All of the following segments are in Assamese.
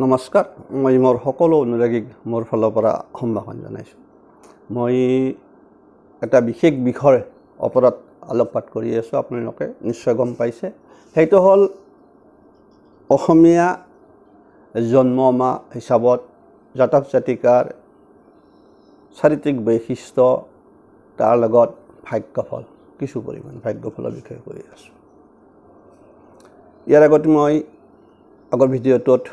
নমস্কাৰ মই মোৰ সকলো অনুৰাগীক মোৰ ফালৰ পৰা সম্ভাষণ জনাইছোঁ মই এটা বিশেষ বিষয়ৰ ওপৰত আলোকপাত কৰি আছোঁ আপোনালোকে নিশ্চয় গম পাইছে সেইটো হ'ল অসমীয়া জন্ম মাহ হিচাপত জাতক জাতিকাৰ চাৰিত্ৰিক বৈশিষ্ট্য তাৰ লগত ভাগ্যফল কিছু পৰিমাণে ভাগ্যফলৰ বিষয়ে কৰি আছোঁ ইয়াৰ আগতে মই আগৰ ভিডিঅ'টোত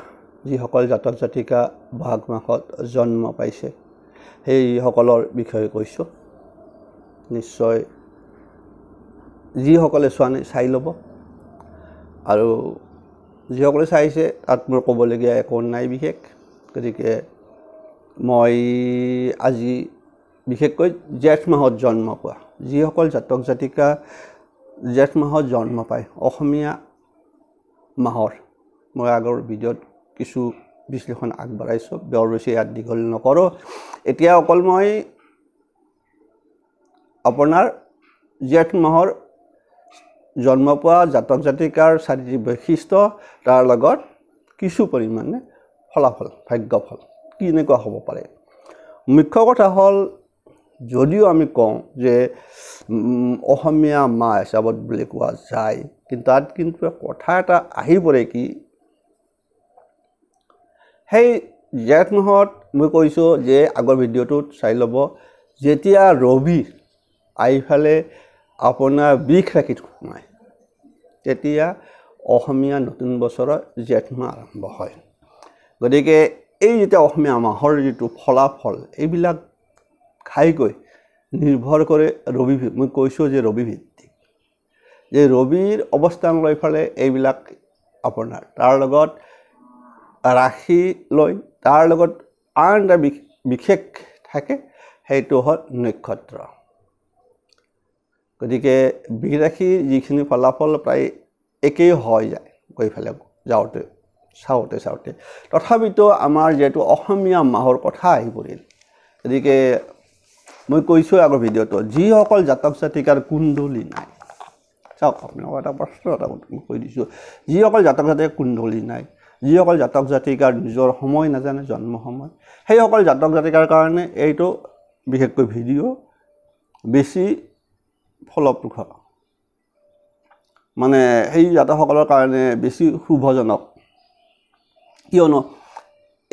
যিসকল জাতক জাতিকা বহাগ মাহত জন্ম পাইছে সেইসকলৰ বিষয়ে কৈছোঁ নিশ্চয় যিসকলে চোৱা নাই চাই ল'ব আৰু যিসকলে চাইছে তাত মোৰ ক'বলগীয়া একো নাই বিশেষ গতিকে মই আজি বিশেষকৈ জেঠ মাহত জন্ম পোৱা যিসকল জাতক জাতিকা জেঠ মাহত জন্ম পায় অসমীয়া মাহৰ মই আগৰ ভিডিঅ'ত কিছু বিশ্লেষণ আগবঢ়াইছোঁ বৰ বেছি ইয়াত দীঘল নকৰোঁ এতিয়া অকল মই আপোনাৰ জেঠ মাহৰ জন্ম পোৱা জাতক জাতিকাৰ চাৰিটি বৈশিষ্ট্য তাৰ লগত কিছু পৰিমাণে ফলাফল ভাগ্যফল কেনেকুৱা হ'ব পাৰে মুখ্য কথা হ'ল যদিও আমি কওঁ যে অসমীয়া মা হিচাপত বুলি কোৱা যায় কিন্তু তাত কিন্তু কথা এটা আহি পৰে কি সেই জেঠ মাহত মই কৈছোঁ যে আগৰ ভিডিঅ'টোত চাই ল'ব যেতিয়া ৰবি আইফালে আপোনাৰ বিষ ৰাখি সোমায় তেতিয়া অসমীয়া নতুন বছৰত জেঠ মাহ আৰম্ভ হয় গতিকে এই যেতিয়া অসমীয়া মাহৰ যিটো ফলাফল এইবিলাক ঘাইকৈ নিৰ্ভৰ কৰে ৰবি মই কৈছোঁ যে ৰবি ভিত্তিক যে ৰবিৰ অৱস্থান লৈ ফালে এইবিলাক আপোনাৰ তাৰ লগত ৰাখি লৈ তাৰ লগত আন এটা বিশেষ থাকে সেইটো হ'ল নক্ষত্ৰ গতিকে বিৰাশীৰ যিখিনি ফলাফল প্ৰায় একেই হৈ যায় গৈ পেলাই যাওঁতে চাওঁতে চাওঁতে তথাপিতো আমাৰ যিহেতু অসমীয়া মাহৰ কথা আহি পৰিল গতিকে মই কৈছোঁ আগৰ ভিডিঅ'টো যিসকল জাতক জাতিকাৰ কুণ্ডলী নাই চাওক আপোনালোকৰ এটা প্ৰশ্ন এটা মই কৈ দিছোঁ যিসকল জাতক জাতিকাৰ কুণ্ডলী নাই যিসকল জাতক জাতিকাৰ নিজৰ সময় নাজানে জন্ম সময় সেইসকল জাতক জাতিকাৰ কাৰণে এইটো বিশেষকৈ ভিডিঅ' বেছি ফলপ্ৰসূ মানে সেই জাতকসকলৰ কাৰণে বেছি শুভজনক কিয়নো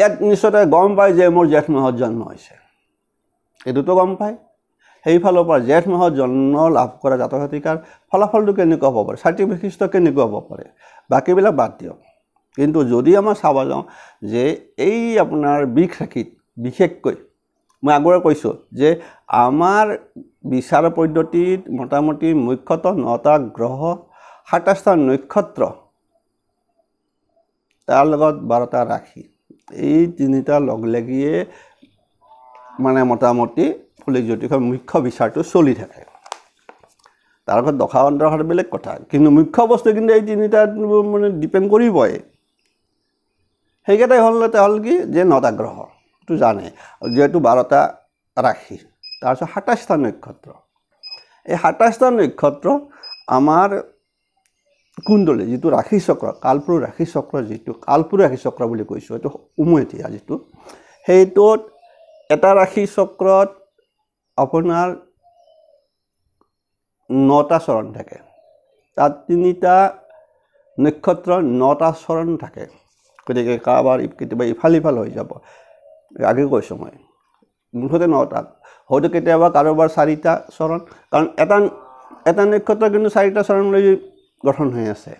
ইয়াত নিশ্চয়তে গম পায় যে মোৰ জেঠ মাহত জন্ম হৈছে এইটোতো গম পায় সেইফালৰ পৰা জেঠ মাহত জন্ম লাভ কৰা জাতক জাতিকাৰ ফলাফলটো কেনেকুৱা হ'ব পাৰে চাৰ্টিফিক কেনেকুৱা হ'ব পাৰে বাকীবিলাক বাদ দিয়ক কিন্তু যদি আমাৰ চাব যাওঁ যে এই আপোনাৰ বিষ ৰাখিত বিশেষকৈ মই আগৰে কৈছোঁ যে আমাৰ বিচাৰ পদ্ধতিত মোটামুটি মুখ্যতঃ নটা গ্ৰহ সাতাইছটা নক্ষত্ৰ তাৰ লগত বাৰটা ৰাশি এই তিনিটা লগ লাগিয়ে মানে মোটামুটি ফুলি জ্যোতিষৰ মুখ্য বিচাৰটো চলি থাকে তাৰ লগত দশা অন্তৰ বেলেগ কথা কিন্তু মুখ্য বস্তু কিন্তু এই তিনিটা মানে ডিপেণ্ড কৰিবই সেইকেইটাই হ'ল হ'ল কি যে নটা গ্ৰহ তো জানে যিহেতু বাৰটা ৰাশি তাৰপিছত সাতাইছটা নক্ষত্ৰ এই সাতাইছটা নক্ষত্ৰ আমাৰ কুণ্ডলী যিটো ৰাশি চক্ৰ কালপুৰ ৰাশি চক্ৰ যিটো কালপুৰ ৰাশি চক্ৰ বুলি কৈছোঁ সেইটো উমৈহতীয়া যিটো সেইটোত এটা ৰাশি চক্ৰত আপোনাৰ নটা চৰণ থাকে তাত তিনিটা নক্ষত্ৰ নটা চৰণ থাকে গতিকে কাৰোবাৰ কেতিয়াবা ইফাল ইফাল হৈ যাব আগে কৈছোঁ মই মুঠতে নটাক হয়তো কেতিয়াবা কাৰোবাৰ চাৰিটা চৰণ কাৰণ এটা এটা নক্ষত্ৰ কিন্তু চাৰিটা চৰণ লৈ গঠন হৈ আছে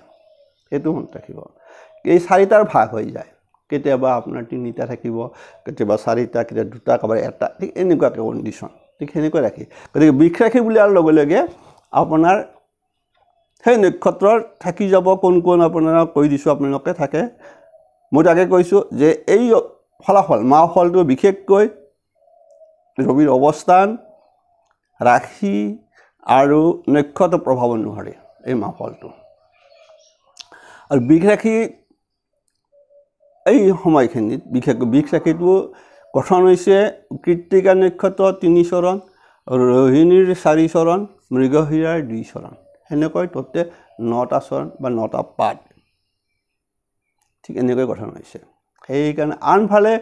সেইটো মনত ৰাখিব এই চাৰিটাৰ ভাগ হৈ যায় কেতিয়াবা আপোনাৰ তিনিটা থাকিব কেতিয়াবা চাৰিটা কেতিয়াবা দুটা কাৰোবাৰ এটা ঠিক এনেকুৱাকৈ কণ্ডিশ্যন ঠিক সেনেকৈ ৰাখি গতিকে বিষ ৰাখি বুলি আৰু লগে লগে আপোনাৰ সেই নক্ষত্ৰৰ থাকি যাব কোন কোন আপোনাৰ কৈ দিছোঁ আপোনালোকে থাকে মই তাকে কৈছোঁ যে এই ফলাফল ফলটো বিশেষকৈ ৰবিৰ অৱস্থান ৰাশি আৰু নক্ষত্ৰ প্ৰভাৱ অনুসৰি এই ফলটো আৰু বিষ ৰাশি এই সময়খিনিত বিশেষকৈ বিষ ৰাশিটো গঠন হৈছে কৃত্তিকা নক্ষত্ৰ তিনি চৰণ ৰোহিণীৰ চাৰি চৰণ মৃগশিৰাৰ দুই চৰণ সেনেকৈ ততে নটা চৰণ বা নটা পাত ঠিক এনেকৈ গঠন হৈছে সেইকাৰণে আনফালে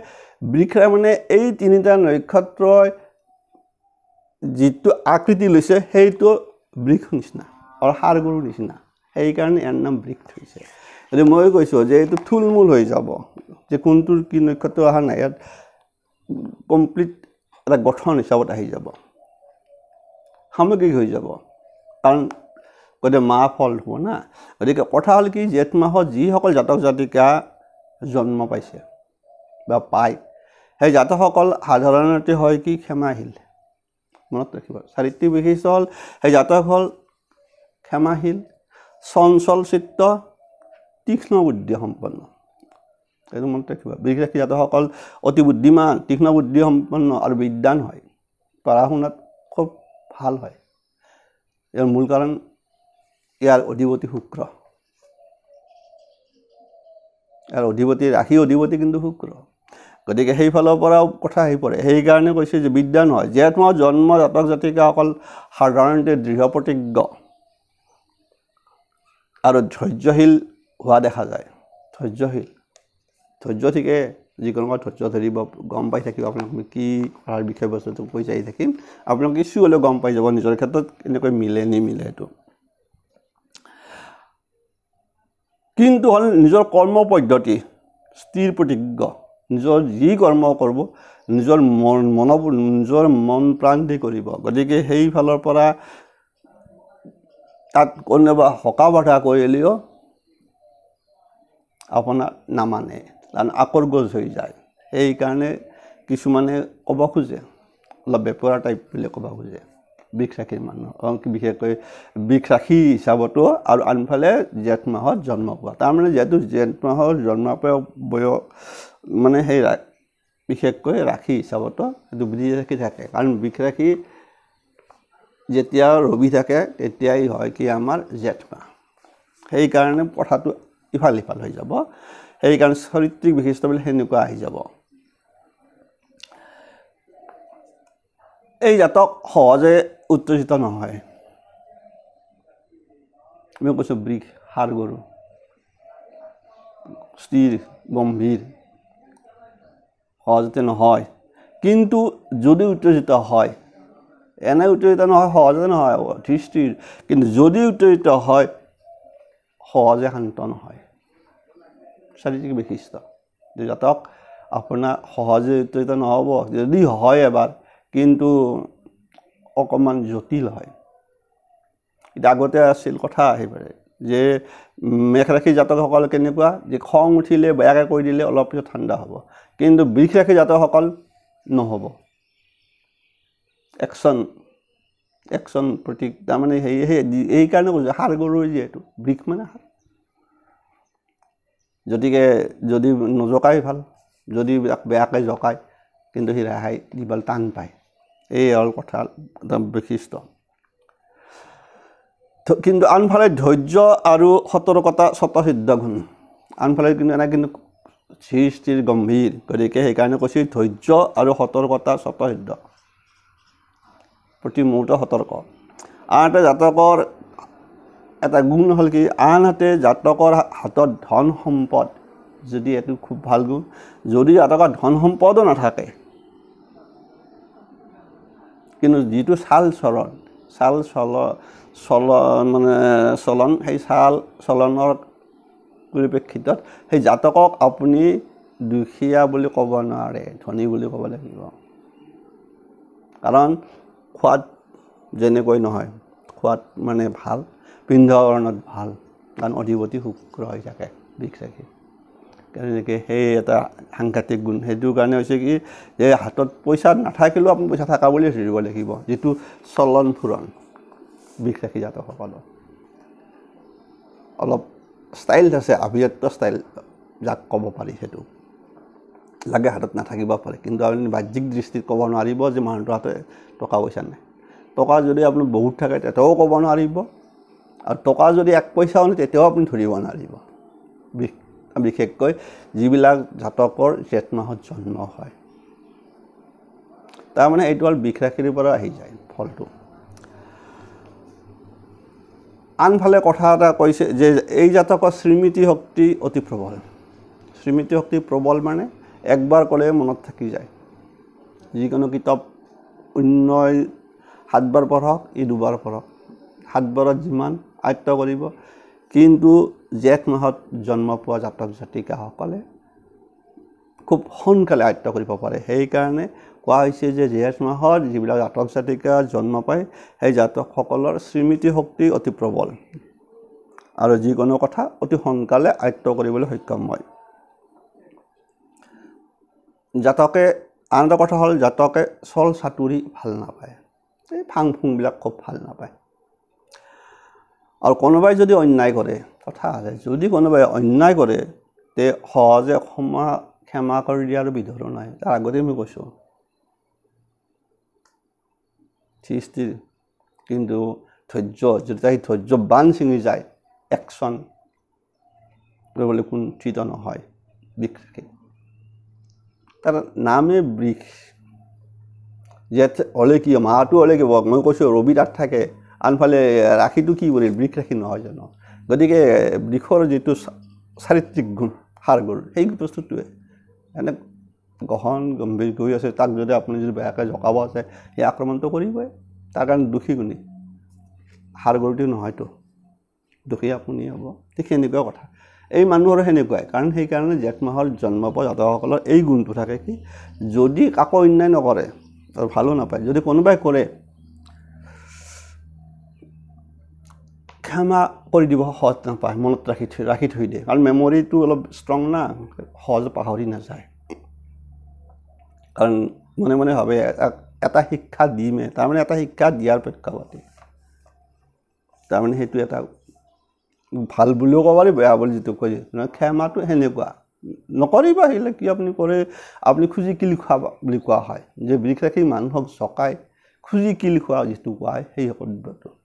বৃক্ষা মানে এই তিনিটা নক্ষত্ৰই যিটো আকৃতি লৈছে সেইটো বৃক্ষ নিচিনা আৰু সাৰ গৰু নিচিনা সেইকাৰণে ইয়াৰ নাম বৃক্ষ হৈছে গতিকে মই কৈছোঁ যে এইটো থুল মূল হৈ যাব যে কোনটোৰ কি নক্ষত্ৰ অহা নাই ইয়াত কমপ্লিট এটা গঠন হিচাপত আহি যাব সামগ্ৰিক হৈ যাব কাৰণ গতিকে মাহ ফল হ'ব না গতিকে কথা হ'ল কি জেঠ মাহত যিসকল জাতক জাতিকা জন্ম পাইছে বা পায় সেই জাতকসকল সাধাৰণতে হয় কি ক্ষমাশীল মনত ৰাখিব চাৰিত্ৰিক বিশিষ্ট হ'ল সেই জাতক হ'ল ক্ষমাশীল চঞ্চল চিত্ৰ তীক্ষ্ণ বুদ্ধি সম্পন্ন সেইটো মনত ৰাখিব বিশেষ জাতকসকল অতি বুদ্ধিমান তীক্ষ্ণ বুদ্ধি সম্পন্ন আৰু বিদ্যান হয় পঢ়া শুনাত খুব ভাল হয় ইয়াৰ মূল কাৰণ ইয়াৰ অধিপতি শুক্ৰ ইয়াৰ অধিপতি ৰাশি অধিপতি কিন্তু শুক্ৰ গতিকে সেইফালৰ পৰাও কথা আহি পৰে সেইকাৰণে কৈছে যে বিদ্যা নহয় যিহেতু মই জন্ম জাতক জাতিকা অকল সাধাৰণতে দৃঢ় প্ৰতিজ্ঞ আৰু ধৈৰ্যশীল হোৱা দেখা যায় ধৈৰ্যশীল ধৈৰ্য ঠিকে যিকোনো ধৈৰ্য ধৰিব গম পাই থাকিব আপোনাক মই কি কৰাৰ বিষয়বস্তুটো কৈ যাই থাকিম আপোনালোকে কিছু হ'লেও গম পাই যাব নিজৰ ক্ষেত্ৰত এনেকৈ মিলে নিমিলে সেইটো কিন্তু হ'ল নিজৰ কৰ্ম পদ্ধতি স্থিৰ প্ৰতিজ্ঞ নিজৰ যি কৰ্ম কৰিব নিজৰ মন মন নিজৰ মন প্ৰাণ দি কৰিব গতিকে সেইফালৰ পৰা তাত কোনোবা সকাহ বাধা কৰিলেও আপোনাক নামানে তাত আকৰগজ হৈ যায় সেইকাৰণে কিছুমানে ক'ব খোজে অলপ বেপৰা টাইপ বুলি ক'ব খোজে বিষ ৰাখি মানুহ বিশেষকৈ বিষ ৰাখি হিচাপতো আৰু আনফালে জেঠ মাহত জন্ম পোৱা তাৰমানে যিহেতু জেঠ মাহৰ জন্ম পৰা বয়স মানে সেই বিশেষকৈ ৰাখি হিচাপতো সেইটো বুজি ৰাখি থাকে কাৰণ বিষ ৰাখি যেতিয়া ৰবি থাকে তেতিয়াই হয় কি আমাৰ জেঠ মাহ সেইকাৰণে কথাটো ইফাল সিফাল হৈ যাব সেইকাৰণে চৰিত্ৰিক বিশিষ্ট বুলি সেনেকুৱা আহি যাব এই জাতক সহজে উত্তেজিত নহয় আমি কৈছোঁ বৃক সাৰ গৰু স্থিৰ গম্ভীৰ সহজতে নহয় কিন্তু যদি উত্তেজিত হয় এনে উত্তেজিত নহয় সহজতে নহয় ধৃষ্টিৰ কিন্তু যদি উত্তেজিত হয় সহজে শান্ত নহয় চাৰিটিক বৈশিষ্ট্য যাতক আপোনাৰ সহজে উত্তেজিত নহ'ব যদি হয় এবাৰ কিন্তু অকণমান জটিল হয় এতিয়া আগতে আছিল কথা আহি পাৰে যে মেঘ ৰাশি জাতকসকল কেনেকুৱা যে খং উঠিলে বেয়াকৈ কৰি দিলে অলপ পিছত ঠাণ্ডা হ'ব কিন্তু বৃষ ৰাশি জাতকসকল নহ'ব একশ্যন একশ্যন প্ৰতি তাৰমানে সেই সেই এইকাৰণে কৈছোঁ সাৰ গৰুৱে যিহেতু বৃষ মানে সাৰ গতিকে যদি নজকাই ভাল যদি বেয়াকৈ জকায় কিন্তু সি ৰেহাই দিবলৈ টান পায় এই আৰু কথা একদম বিশিষ্ট কিন্তু আনফালে ধৈৰ্য আৰু সতৰ্কতা স্বতঃসিদ্ধ গুণ আনফালে কিন্তু এনে কিন্তু সৃষ্টিৰ গম্ভীৰ গতিকে সেইকাৰণে কৈছে ধৈৰ্য আৰু সতৰ্কতা স্বতঃসিদ্ধ প্ৰতি মুহূৰ্তে সতৰ্ক আনহাতে জাতকৰ এটা গুণ হ'ল কি আনহাতে জাতকৰ হাতত ধন সম্পদ যদি এইটো খুব ভাল গুণ যদি জাতকৰ ধন সম্পদো নাথাকে কিন্তু যিটো চাল চলন চাল চল চল মানে চলন সেই চাল চলনৰ পৰিপ্ৰেক্ষিতত সেই জাতকক আপুনি দুখীয়া বুলি ক'ব নোৱাৰে ধনী বুলি ক'ব লাগিব কাৰণ খোৱাত যেনেকৈ নহয় খোৱাত মানে ভাল পিন্ধৰণত ভাল কাৰণ অধিপতি শুক্ৰ হৈ থাকে বিষ থাকে এনেকৈ সেই এটা সাংঘাতিক গুণ সেইটো কাৰণে হৈছে কি যে হাতত পইচা নাথাকিলেও আপুনি পইচা থকা বুলি ধৰিব লাগিব যিটো চলন ফুৰণ বিষ ৰাখি জাতকসকলৰ অলপ ষ্টাইল আছে আভিজাত্য ষ্টাইল যাক ক'ব পাৰি সেইটো লাগে হাতত নাথাকিব পাৰে কিন্তু আপুনি বাহ্যিক দৃষ্টিত ক'ব নোৱাৰিব যে মানুহটোৰ হাতত টকা পইচা নাই টকা যদি আপুনি বহুত থাকে তেতিয়াও ক'ব নোৱাৰিব আৰু টকা যদি এক পইচাও নাই তেতিয়াও আপুনি ধৰিব নোৱাৰিব বিষ বিশেষকৈ যিবিলাক জাতকৰ জেঠ মাহত জন্ম হয় তাৰমানে এইটো হ'ল বিষ ৰাশিৰ পৰা আহি যায় ফলটো আনফালে কথা এটা কৈছে যে এই জাতকৰ স্মৃতি শক্তি অতি প্ৰবল স্মৃতি শক্তি প্ৰবল মানে একবাৰ ক'লে মনত থাকি যায় যিকোনো কিতাপ অন্য সাতবাৰ পঢ়ক ই দুবাৰ পঢ়ক সাতবাৰত যিমান আয়ত্ব কৰিব কিন্তু জেঠ মাহত জন্ম পোৱা জাতক জাতিকাসকলে খুব সোনকালে আয়ত্ব কৰিব পাৰে সেইকাৰণে কোৱা হৈছে যে জেঠ মাহত যিবিলাক জাতক জাতিকা জন্ম পায় সেই জাতকসকলৰ স্মৃতি শক্তি অতি প্ৰবল আৰু যিকোনো কথা অতি সোনকালে আয়ত্ব কৰিবলৈ সক্ষম হয় জাতকে আন এটা কথা হ'ল জাতকে চল চাতুৰি ভাল নাপায় এই ফাং ফুংবিলাক খুব ভাল নাপায় আৰু কোনোবাই যদি অন্যায় কৰে কথা আছে যদি কোনোবাই অন্যায় কৰে তে সহজে ক্ষমা ক্ষমা কৰি দিয়াৰ বিধৰো নাই তাৰ আগতে মই কৈছোঁ সৃষ্টিৰ কিন্তু ধৈৰ্য যদি সেই ধৈৰ্য বান চিঙি যায় একশ্যন কৰিবলৈ কুণ্ঠিত নহয় বিষকে তাৰ নামে বৃষ জেঠ হ'লে কি মাহটো হ'লে বক মই কৈছোঁ ৰবি তাত থাকে আনফালে ৰাখিটো কি বুলি বৃক্ষ ৰাখি নহয় জানো গতিকে বৃক্ষৰ যিটো চাৰিত্ৰিক গুণ সাৰ গুণ সেই বস্তুটোৱে এনে গহন গম্ভীৰ গৈ আছে তাক যদি আপুনি যদি বেয়াকৈ জকাব আছে সেই আক্ৰমণটো কৰিবই তাৰ কাৰণে দোষী গুণী সাৰ গুৰুটো নহয়তো দোষী আপুনি হ'ব ঠিক সেনেকুৱা কথা এই মানুহৰ সেনেকুৱাই কাৰণ সেইকাৰণে জেঠ মাহৰ জন্ম পোৱা জাতকসকলৰ এই গুণটো থাকে কি যদি কাকো অন্যায় নকৰে আৰু ভালো নাপায় যদি কোনোবাই কৰে ক্ষমা কৰি দিব সহজ নাপায় মনত ৰাখি থৈ ৰাখি থৈ দিয়ে কাৰণ মেমৰিটো অলপ ষ্ট্ৰং না সহজে পাহৰি নাযায় কাৰণ মনে মনে ভাবে এটা শিক্ষা দিমে তাৰমানে এটা শিক্ষা দিয়াৰ প্ৰেক্ষাপতে তাৰমানে সেইটো এটা ভাল বুলিও ক'ব পাৰি বেয়া বুলি যিটো কৈ দিয়ে ক্ষমাটো সেনেকুৱা নকৰিবা আহিলে কি আপুনি কৰে আপুনি খুজি কি লিখোৱা বুলি কোৱা হয় যে বিষ ৰাখি মানুহক জকাই খুজি কি লিখোৱা যিটো কোৱা হয় সেই শব্দটো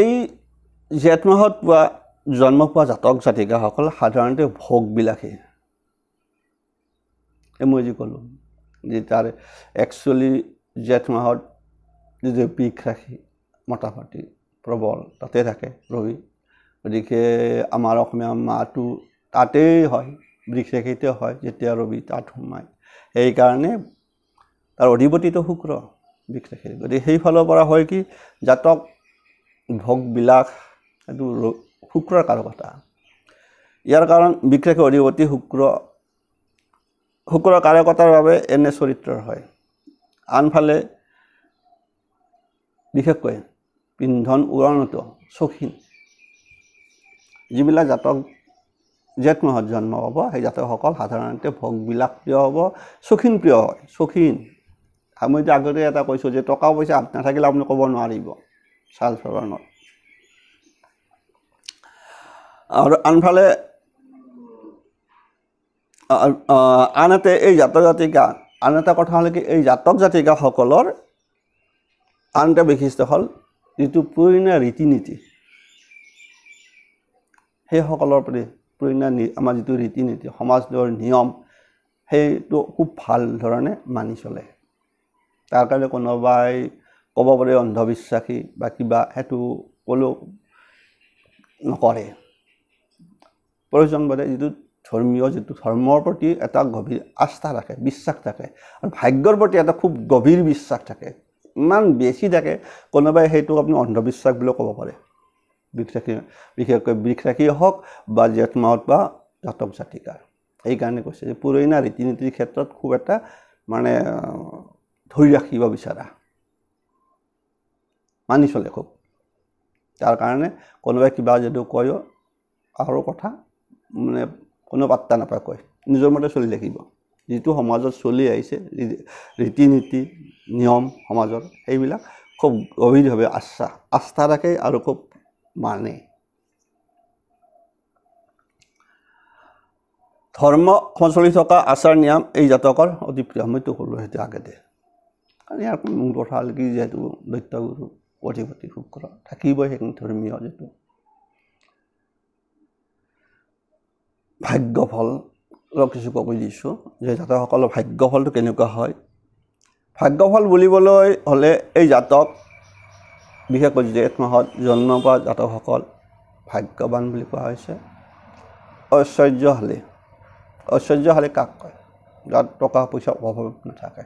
এই জেঠ মাহত পোৱা জন্ম পোৱা জাতক জাতিকাসকল সাধাৰণতে ভোগবিলাসী এই মই যি ক'লোঁ যে তাৰ একচুৱেলি জেঠ মাহত যদি পিক ৰাখি মতা ফাটি প্ৰবল তাতে থাকে ৰবি গতিকে আমাৰ অসমীয়া মাহটো তাতেই হয় বৃষেখিতে হয় যেতিয়া ৰবি তাত সোমায় সেইকাৰণে তাৰ অধিপতিটো শুক্ৰ বৃষেখি গতিকে সেইফালৰ পৰা হয় কি জাতক ভোগবিলাস এইটো শুক্ৰৰ কাৰো কথা ইয়াৰ কাৰণ বিশেষ অধিপতি শুক্ৰ শুক্ৰৰ কাৰকতাৰ বাবে এনে চৰিত্ৰৰ হয় আনফালে বিশেষকৈ পিন্ধন উৰণত চৌখিন যিবিলাক জাতক জেঠ মাহত জন্ম হ'ব সেই জাতকসকল সাধাৰণতে ভোগবিলাস প্ৰিয় হ'ব চৌখিন প্ৰিয় হয় চৌখিন মই এতিয়া আগতে এটা কৈছোঁ যে টকা পইচা হাত নাথাকিলে আপুনি ক'ব নোৱাৰিব ছালফ্লাৱাৰ নট আৰু আনফালে আনহাতে এই জাতক জাতিকা আন এটা কথা হ'ল কি এই জাতক জাতিকাসকলৰ আন এটা বৈশিষ্ট্য হ'ল যিটো পুৰণা ৰীতি নীতি সেইসকলৰ প্ৰতি পুৰণা আমাৰ যিটো ৰীতি নীতি সমাজৰ নিয়ম সেইটো খুব ভাল ধৰণে মানি চলে তাৰ কাৰণে কোনোবাই ক'ব পাৰে অন্ধবিশ্বাসী বা কিবা সেইটো ক'লেও নকৰে প্ৰয়োজন বাদে যিটো ধৰ্মীয় যিটো ধৰ্মৰ প্ৰতি এটা গভীৰ আস্থা থাকে বিশ্বাস থাকে আৰু ভাগ্যৰ প্ৰতি এটা খুব গভীৰ বিশ্বাস থাকে ইমান বেছি থাকে কোনোবাই সেইটো আপুনি অন্ধবিশ্বাস বুলিও ক'ব পাৰে বৃক্ষাকী বিশেষকৈ বৃক্ষাকীয়ে হওক বা জেঠমাহত বা জাতক জাতিকাৰ সেইকাৰণে কৈছে যে পুৰণা ৰীতি নীতিৰ ক্ষেত্ৰত খুব এটা মানে ধৰি ৰাখিব বিচাৰা মানি চলে খুব তাৰ কাৰণে কোনোবাই কিবা যদিও কয় আৰু কথা মানে কোনো পাত্তা নাপায় কয় নিজৰ মতে চলি থাকিব যিটো সমাজত চলি আহিছে ৰীতি নীতি নিয়ম সমাজৰ সেইবিলাক খুব গভীৰভাৱে আস্থা আস্থা ৰাখে আৰু খুব মানে ধৰ্ম চলি থকা আচাৰ নিয়ম এই জাতকৰ অতি প্ৰিয় মইতো ক'লোঁ সেইটো আগতে ইয়াৰ মূল কথা হ'ল কি যিহেতু দৈত্যগুৰু অধিপতি শুক্ৰ থাকিবই সেইখিনি ধৰ্মীয় যিটো ভাগ্যফলক কিছু কবি দিছোঁ যে জাতকসকলৰ ভাগ্যফলটো কেনেকুৱা হয় ভাগ্যফল বুলিবলৈ হ'লে এই জাতক বিশেষকৈ জেঠ মাহত জন্ম পোৱা জাতকসকল ভাগ্যৱান বুলি কোৱা হৈছে ঐশ্বৰ্যশালী ঐশ্বৰ্যশালী কাক কয় যাত টকা পইচা অভাৱ নাথাকে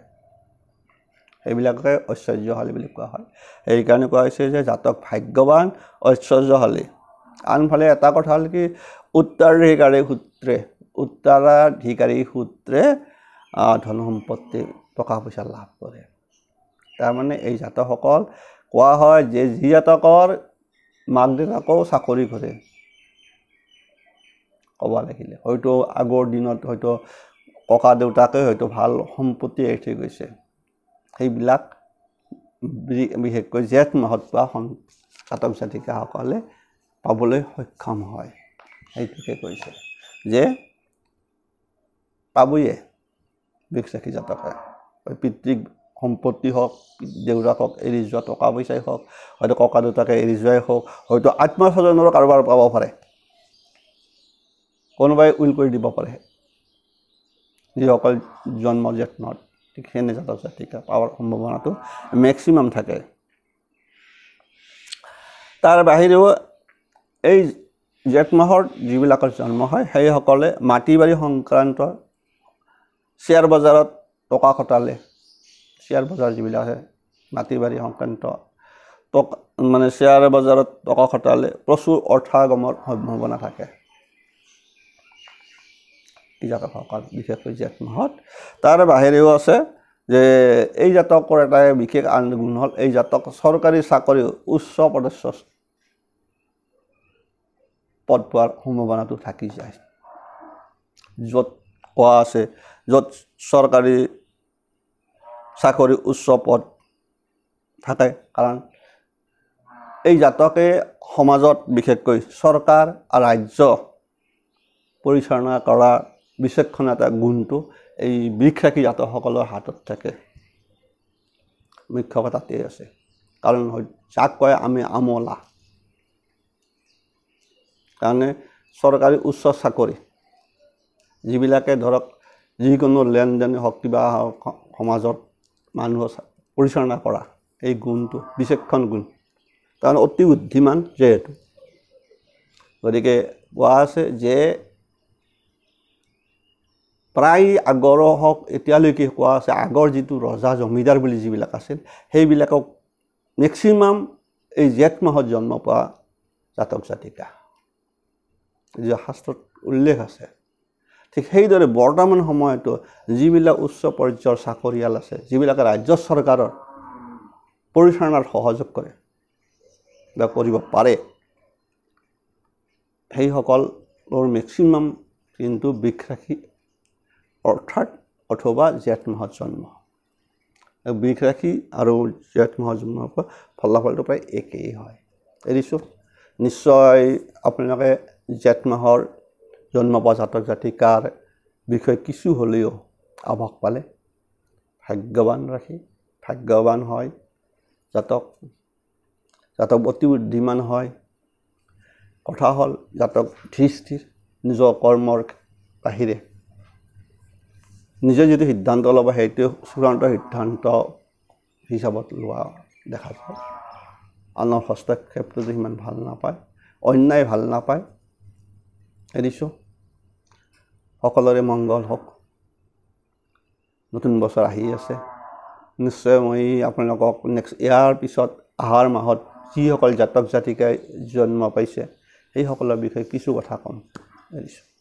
সেইবিলাককে ঐশ্বৰ্যশালী বুলি কোৱা হয় সেইকাৰণে কোৱা হৈছে যে জাতক ভাগ্যৱান ঐশ্বৰ্যশালী আনফালে এটা কথা হ'ল কি উত্তৰাধিকাৰী সূত্ৰে উত্তৰাধিকাৰী সূত্ৰে ধন সম্পত্তি টকা পইচা লাভ কৰে তাৰমানে এই জাতকসকল কোৱা হয় যে যি জাতকৰ মাক দেউতাকেও চাকৰি কৰে ক'ব লাগিলে হয়তো আগৰ দিনত হয়তো ককা দেউতাকে হয়তো ভাল সম্পত্তি এৰি থৈ গৈছে সেইবিলাক বিশেষকৈ জেঠ মাহত বা কাটম জাতিকাসকলে পাবলৈ সক্ষম হয় সেইটোকে কৈছে যে পাবয়ে বিশ্বাসী জাতকে পিতৃক সম্পত্তি হওক দেউতাক হওক এৰি যোৱা টকা পইচাই হওক হয়তো ককা দেউতাকে এৰি যোৱাই হওক হয়তো আত্মস্বজনৰ কাৰোবাৰ পাব পাৰে কোনোবাই উইল কৰি দিব পাৰে যিসকল জন্ম জেঠনৰ ঠিক সেনে যাদৱ জাতিকা পাৱাৰ সম্ভাৱনাটো মেক্সিমাম থাকে তাৰ বাহিৰেও এই জেঠ মাহৰ যিবিলাকৰ জন্ম হয় সেইসকলে মাটি বাৰী সংক্ৰান্ত শ্বেয়াৰ বজাৰত টকা খটালে শ্বেয়াৰ বজাৰ যিবিলাক আছে মাটি বাৰী সংক্ৰান্ত টকা মানে শ্বেয়াৰ বজাৰত টকা খটালে প্ৰচুৰ অৰ্থাগমৰ সম্ভাৱনা থাকে জাতকসকল বিশেষকৈ জেঠ মাহত তাৰ বাহিৰেও আছে যে এই জাতকৰ এটাই বিশেষ আন গুণ হ'ল এই জাতক চৰকাৰী চাকৰি উচ্চ পদস্থ পদ পোৱাৰ সম্ভাৱনাটো থাকি যায় য'ত কোৱা আছে য'ত চৰকাৰী চাকৰি উচ্চ পদ থাকে কাৰণ এই জাতকে সমাজত বিশেষকৈ চৰকাৰ আৰু ৰাজ্য পৰিচালনা কৰা বিচক্ষণ এটা গুণটো এই বিষৰাখী জাতকসকলৰ হাতত থাকে মুখ্য কথাতেই আছে কাৰণ যাক কয় আমি আমলা কাৰণে চৰকাৰী উচ্চ চাকৰি যিবিলাকে ধৰক যিকোনো লেনদেন শক্তি বা সমাজত মানুহ পৰিচালনা কৰা এই গুণটো বিচক্ষণ গুণ কাৰণ অতি বুদ্ধিমান যিহেতু গতিকে কোৱা আছে যে প্ৰায় আগৰ হওক এতিয়ালৈকে কোৱা আছে আগৰ যিটো ৰজা জমিদাৰ বুলি যিবিলাক আছিল সেইবিলাকক মেক্সিমাম এই জেঠ মাহত জন্ম পোৱা জাতক জাতিকা যি শাস্ত্ৰত উল্লেখ আছে ঠিক সেইদৰে বৰ্তমান সময়তো যিবিলাক উচ্চ পৰ্যায়ৰ চাকৰিয়াল আছে যিবিলাকে ৰাজ্য চৰকাৰৰ পৰিচালনাত সহযোগ কৰে বা কৰিব পাৰে সেইসকলৰ মেক্সিমাম কিন্তু বিষ ৰাখি অৰ্থাৎ অথবা জেঠ মাহত জন্ম বিষ ৰাশি আৰু জেঠ মাহত জন্ম ফলাফলটো প্ৰায় একেই হয় এৰিছোঁ নিশ্চয় আপোনালোকে জেঠ মাহৰ জন্ম পোৱা জাতক জাতিকাৰ বিষয়ে কিছু হ'লেও আভাস পালে ভাগ্যৱান ৰাখি ভাগ্যৱান হয় জাতক জাতক অতি বুদ্ধিমান হয় কথা হ'ল জাতক ধীৰ স্থিৰ নিজৰ কৰ্মৰ বাহিৰে নিজে যদি সিদ্ধান্ত ল'ব সেইটো চূড়ান্ত সিদ্ধান্ত হিচাপত লোৱা দেখা যায় আনৰ হস্তক্ষেপটো যদি সিমান ভাল নাপায় অন্যায় ভাল নাপায় এৰিছোঁ সকলোৰে মংগল হওক নতুন বছৰ আহি আছে নিশ্চয় মই আপোনালোকক নেক্সট ইয়াৰ পিছত আহাৰ মাহত যিসকল জাতক জাতিকাই জন্ম পাইছে সেইসকলৰ বিষয়ে কিছু কথা ক'ম এৰিছোঁ